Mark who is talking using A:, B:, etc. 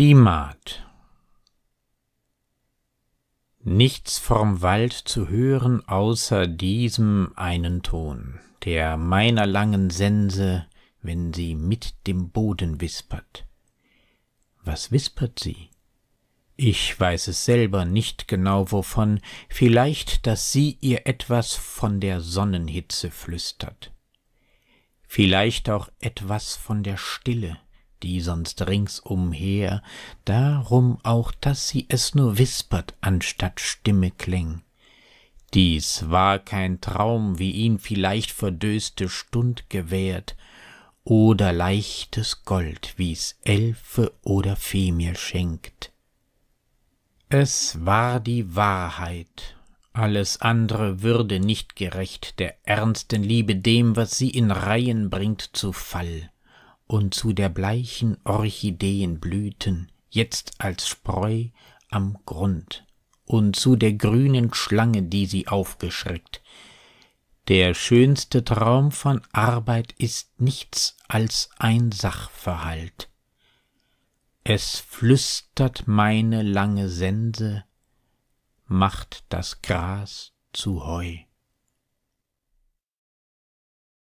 A: Stimat. Nichts vom Wald zu hören, außer diesem einen Ton, der meiner langen Sense, wenn sie mit dem Boden wispert. Was wispert sie? Ich weiß es selber nicht genau wovon, vielleicht, dass sie ihr etwas von der Sonnenhitze flüstert. Vielleicht auch etwas von der Stille die sonst ringsumher, darum auch, daß sie es nur wispert, anstatt Stimme kling. Dies war kein Traum, wie ihn vielleicht verdöste Stund gewährt, oder leichtes Gold, wie's Elfe oder Fee mir schenkt. Es war die Wahrheit, alles andere würde nicht gerecht der ernsten Liebe dem, was sie in Reihen bringt, zu Fall und zu der bleichen Orchideenblüten jetzt als Spreu am Grund und zu der grünen Schlange, die sie aufgeschreckt. Der schönste Traum von Arbeit ist nichts als ein Sachverhalt. Es flüstert meine lange Sense, macht das Gras zu Heu.